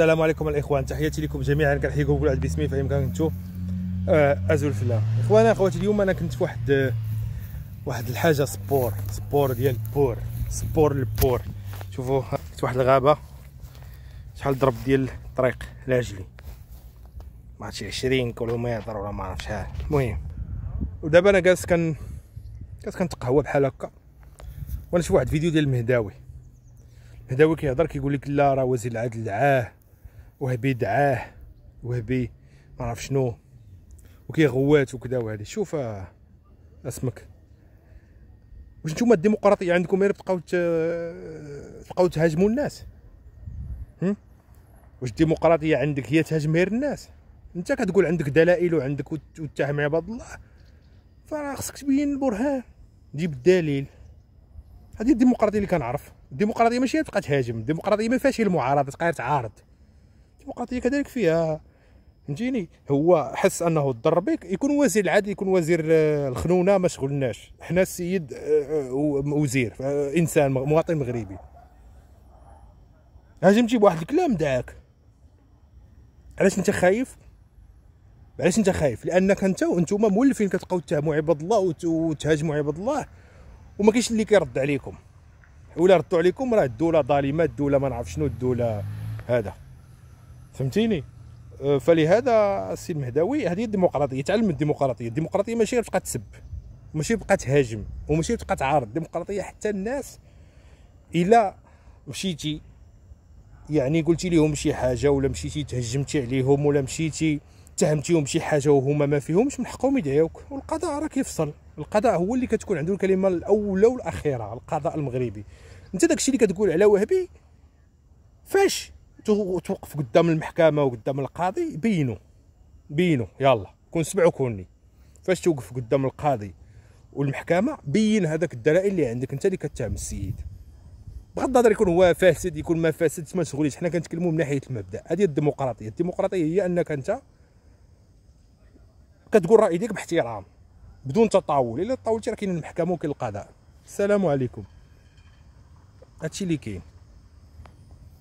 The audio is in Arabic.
السلام عليكم الاخوان تحياتي لكم جميعا كنحييكم كل واحد باسمه فاين كان آه ازول فلا اخوانا اخواتي اليوم انا كنت في واحد آه، واحد الحاجه سبور سبور ديال البور سبور البور شوفوا كنت واحد الغابه شحال ضرب ديال الطريق لاجلي ما شي 20 كيلومتر ولا ما عرفتش شحال المهم ودابا انا جالس كن جالس كنتقهوى بحال هكا وانا شفت واحد فيديو ديال المهداوي المهداوي كيهضر كيقول لك لا راه وزير العدل عاه وهبي دعاه وهبي ما عرف شنو وكيغوات وكذا وهذه شوف آه، اسمك واش نتوما الديمقراطيه عندكم غير تبقاو تبقاو آه، تهاجموا الناس واش الديمقراطيه عندك هي تهاجم غير الناس انت كتقول عندك دلائل وعندك وتتهم عباد الله فراه خصك تبين البرهان جيب الدليل هذه الديمقراطيه اللي كنعرف الديمقراطيه ماشي تبقى تهاجم الديمقراطيه ما فيهاش المعارضه تبقى تعارض الديمقراطيه كذلك فيها فهمتيني هو حس انه ضر بك يكون وزير العدل يكون وزير آه، الخنونه ما شغلناش حنا السيد آه، آه، وزير انسان مواطن مغربي هاجمتي بواحد الكلام دعاك علاش انت خايف علاش انت خايف لانك انت وانتم مولفين كتبقاو تتهموا عباد الله وتهاجموا عباد الله وما كاينش اللي كيرد عليكم ولا ردوا عليكم راه الدوله ظالمه الدوله ما نعرف شنو الدوله هذا فهمتيني أه، فلهذا السي المهداوي هذه الديمقراطيه تعلم الديمقراطيه الديمقراطيه ماشي غير تبقى تسب ماشي تبقى تهاجم وماشي تبقى تعارض الديمقراطيه حتى الناس الا مشيتي يعني قلتي لهم شي حاجه ولا مشيتي تهجمتي عليهم ولا مشيتي اتهمتيهم بشي حاجه وهما ما فيهمش من حقهم يدعيوك والقضاء راه كيفصل القضاء هو اللي كتكون عنده الكلمه الاولى والاخيره القضاء المغربي انت داكشي اللي كتقول على وهبي فاش توقف قدام المحكمه وقدام القاضي بينوا بينوا يلا كون سمعوا كوني فاش توقف قدام القاضي والمحكمه بين هذاك الدلائل اللي عندك انت اللي كتهم السيد بغض النظر يكون هو فاسد يكون ما فاسد ما شغليش حنا كنتكلموا من ناحيه المبدا هذه الديمقراطيه الديمقراطيه هي انك انت كتقول راي ديك باحترام بدون تطاول الا تطاولتي راه كاين المحكمه وكاين القضاء السلام عليكم هادشي اللي كاين